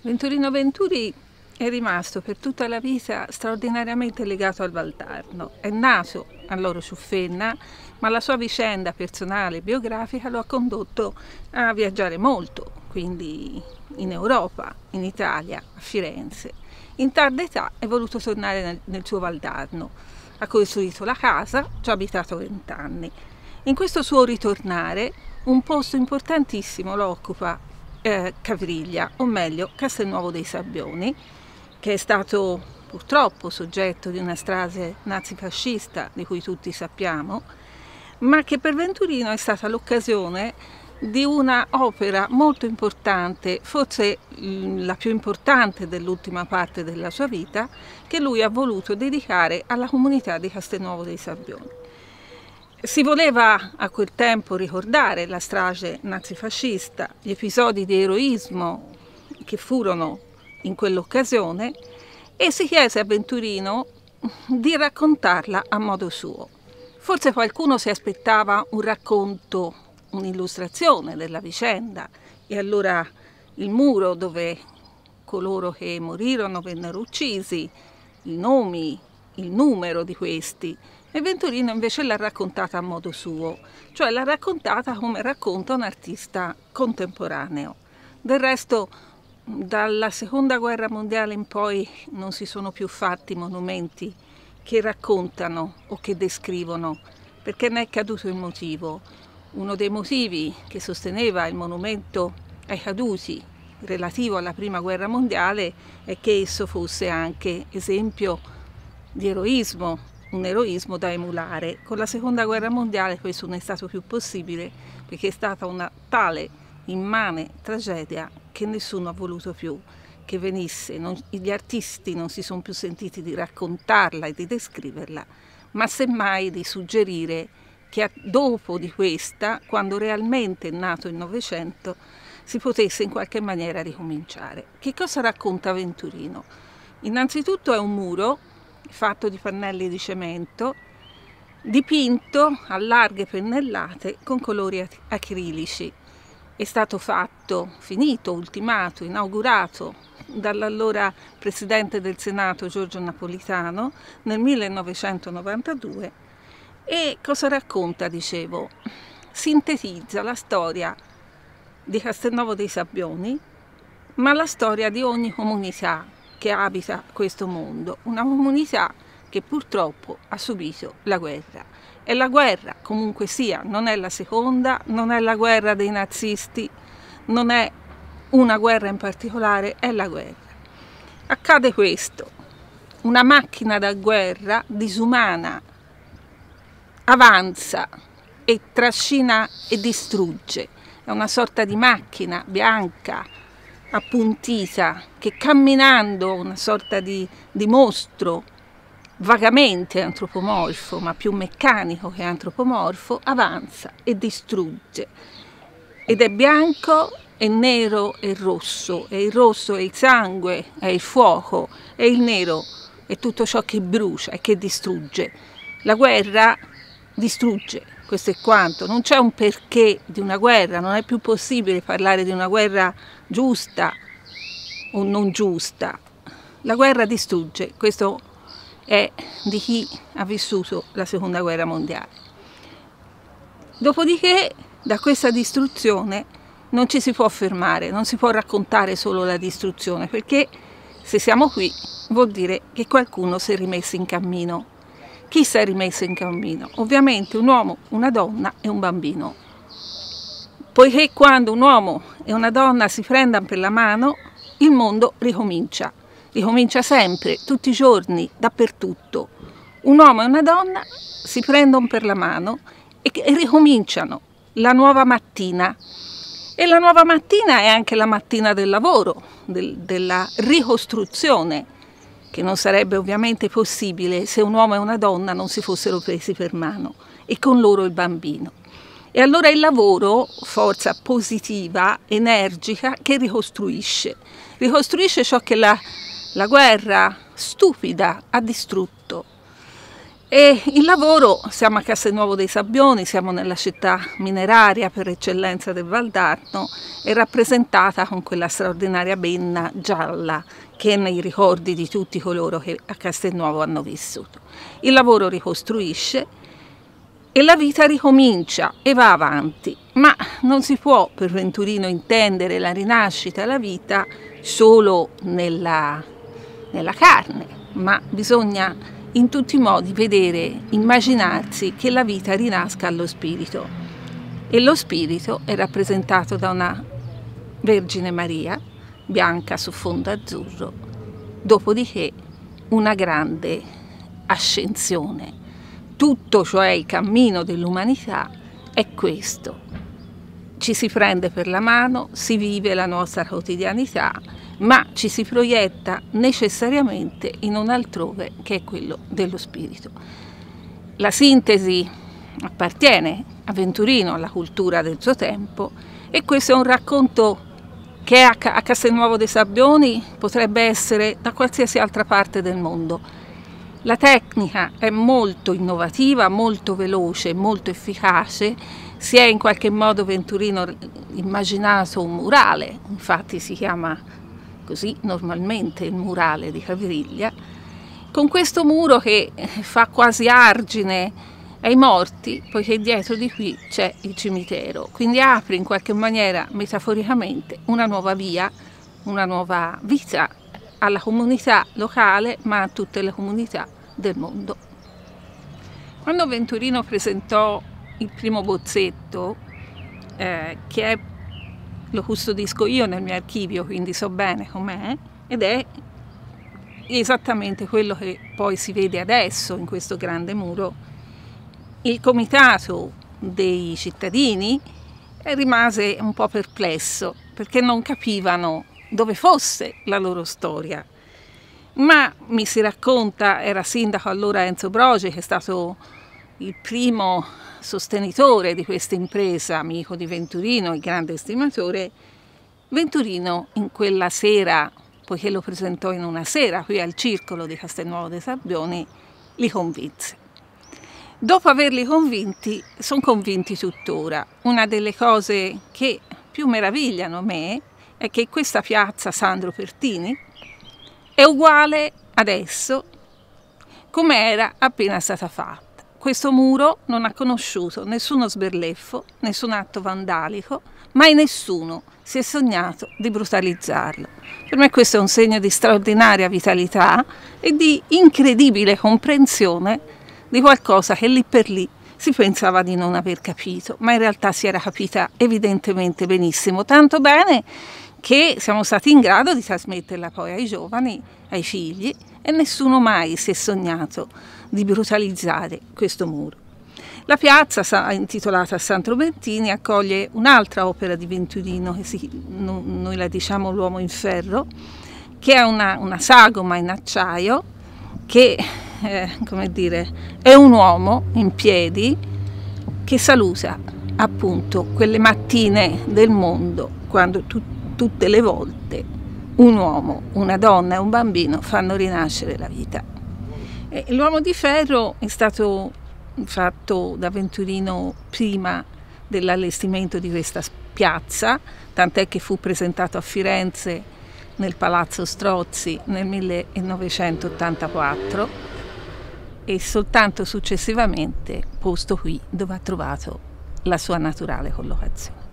Venturino Venturi è rimasto per tutta la vita straordinariamente legato al Valdarno. È nato a Loro Ciuffenna, ma la sua vicenda personale e biografica lo ha condotto a viaggiare molto, quindi in Europa, in Italia, a Firenze. In tarda età è voluto tornare nel, nel suo Valdarno. Ha costruito la casa, ci ha abitato vent'anni. In questo suo ritornare un posto importantissimo lo occupa eh, Cavriglia, o meglio Castelnuovo dei Sabbioni, che è stato purtroppo soggetto di una strage nazifascista di cui tutti sappiamo, ma che per Venturino è stata l'occasione di una opera molto importante, forse mm, la più importante dell'ultima parte della sua vita, che lui ha voluto dedicare alla comunità di Castelnuovo dei Sabbioni. Si voleva a quel tempo ricordare la strage nazifascista, gli episodi di eroismo che furono in quell'occasione e si chiese a Venturino di raccontarla a modo suo. Forse qualcuno si aspettava un racconto, un'illustrazione della vicenda e allora il muro dove coloro che morirono vennero uccisi, i nomi, il numero di questi, e Venturino invece l'ha raccontata a modo suo, cioè l'ha raccontata come racconta un artista contemporaneo. Del resto, dalla seconda guerra mondiale in poi non si sono più fatti monumenti che raccontano o che descrivono, perché ne è caduto il motivo. Uno dei motivi che sosteneva il monumento ai caduti relativo alla prima guerra mondiale è che esso fosse anche esempio di eroismo un eroismo da emulare. Con la seconda guerra mondiale questo non è stato più possibile perché è stata una tale immane tragedia che nessuno ha voluto più che venisse, non, gli artisti non si sono più sentiti di raccontarla e di descriverla, ma semmai di suggerire che dopo di questa, quando realmente è nato il Novecento, si potesse in qualche maniera ricominciare. Che cosa racconta Venturino? Innanzitutto è un muro fatto di pannelli di cemento, dipinto a larghe pennellate con colori acrilici. È stato fatto, finito, ultimato, inaugurato dall'allora Presidente del Senato Giorgio Napolitano nel 1992 e cosa racconta, dicevo, sintetizza la storia di Castelnuovo dei Sabbioni, ma la storia di ogni comunità che abita questo mondo, una comunità che purtroppo ha subito la guerra. E la guerra, comunque sia, non è la seconda, non è la guerra dei nazisti, non è una guerra in particolare, è la guerra. Accade questo, una macchina da guerra disumana avanza e trascina e distrugge, è una sorta di macchina bianca, appuntita che camminando una sorta di, di mostro vagamente antropomorfo ma più meccanico che antropomorfo avanza e distrugge ed è bianco e nero e rosso e il rosso è il sangue è il fuoco e il nero è tutto ciò che brucia e che distrugge la guerra distrugge questo è quanto. Non c'è un perché di una guerra, non è più possibile parlare di una guerra giusta o non giusta. La guerra distrugge, questo è di chi ha vissuto la seconda guerra mondiale. Dopodiché da questa distruzione non ci si può fermare, non si può raccontare solo la distruzione, perché se siamo qui vuol dire che qualcuno si è rimesso in cammino chi si è rimesso in cammino? Ovviamente un uomo, una donna e un bambino. Poiché quando un uomo e una donna si prendono per la mano, il mondo ricomincia. Ricomincia sempre, tutti i giorni, dappertutto. Un uomo e una donna si prendono per la mano e, ricominciano la nuova mattina. E la nuova mattina è anche la mattina del lavoro, del, della ricostruzione che non sarebbe ovviamente possibile se un uomo e una donna non si fossero presi per mano e con loro il bambino. E allora il lavoro, forza positiva, energica, che ricostruisce, ricostruisce ciò che la, la guerra stupida ha distrutto. E il lavoro, siamo a Castelnuovo dei Sabbioni, siamo nella città mineraria per eccellenza del Valdarno, è rappresentata con quella straordinaria benna gialla che nei ricordi di tutti coloro che a Castelnuovo hanno vissuto. Il lavoro ricostruisce e la vita ricomincia e va avanti, ma non si può per Venturino intendere la rinascita la vita solo nella, nella carne, ma bisogna in tutti i modi vedere, immaginarsi che la vita rinasca allo spirito e lo spirito è rappresentato da una Vergine Maria bianca su fondo azzurro, dopodiché una grande ascensione. Tutto, cioè il cammino dell'umanità, è questo. Ci si prende per la mano, si vive la nostra quotidianità, ma ci si proietta necessariamente in un altrove che è quello dello spirito. La sintesi appartiene a Venturino, alla cultura del suo tempo, e questo è un racconto che è a Castelnuovo dei Sabbioni potrebbe essere da qualsiasi altra parte del mondo. La tecnica è molto innovativa, molto veloce, molto efficace, si è in qualche modo Venturino immaginato un murale, infatti si chiama così normalmente il murale di Cavriglia, con questo muro che fa quasi argine ai morti, poiché dietro di qui c'è il cimitero. Quindi apre in qualche maniera, metaforicamente, una nuova via, una nuova vita alla comunità locale, ma a tutte le comunità del mondo. Quando Venturino presentò il primo bozzetto, eh, che è, lo custodisco io nel mio archivio, quindi so bene com'è, ed è esattamente quello che poi si vede adesso in questo grande muro il comitato dei cittadini eh, rimase un po' perplesso perché non capivano dove fosse la loro storia. Ma mi si racconta, era sindaco allora Enzo Brogi, che è stato il primo sostenitore di questa impresa, amico di Venturino, il grande estimatore, Venturino in quella sera, poiché lo presentò in una sera qui al circolo di Castelnuovo dei Sabbioni, li convinse. Dopo averli convinti, sono convinti tuttora. Una delle cose che più meravigliano me è che questa piazza Sandro Pertini è uguale adesso come era appena stata fatta. Questo muro non ha conosciuto nessuno sberleffo, nessun atto vandalico, mai nessuno si è sognato di brutalizzarlo. Per me questo è un segno di straordinaria vitalità e di incredibile comprensione di qualcosa che lì per lì si pensava di non aver capito, ma in realtà si era capita evidentemente benissimo, tanto bene che siamo stati in grado di trasmetterla poi ai giovani, ai figli e nessuno mai si è sognato di brutalizzare questo muro. La piazza, intitolata San Trobertini, accoglie un'altra opera di Venturino, che si, noi la diciamo L'uomo in ferro, che è una, una sagoma in acciaio che eh, come dire, è un uomo in piedi che saluta appunto quelle mattine del mondo quando tu, tutte le volte un uomo, una donna e un bambino fanno rinascere la vita. E l'uomo di ferro è stato fatto da Venturino prima dell'allestimento di questa piazza, tant'è che fu presentato a Firenze nel Palazzo Strozzi nel 1984 e soltanto successivamente posto qui dove ha trovato la sua naturale collocazione.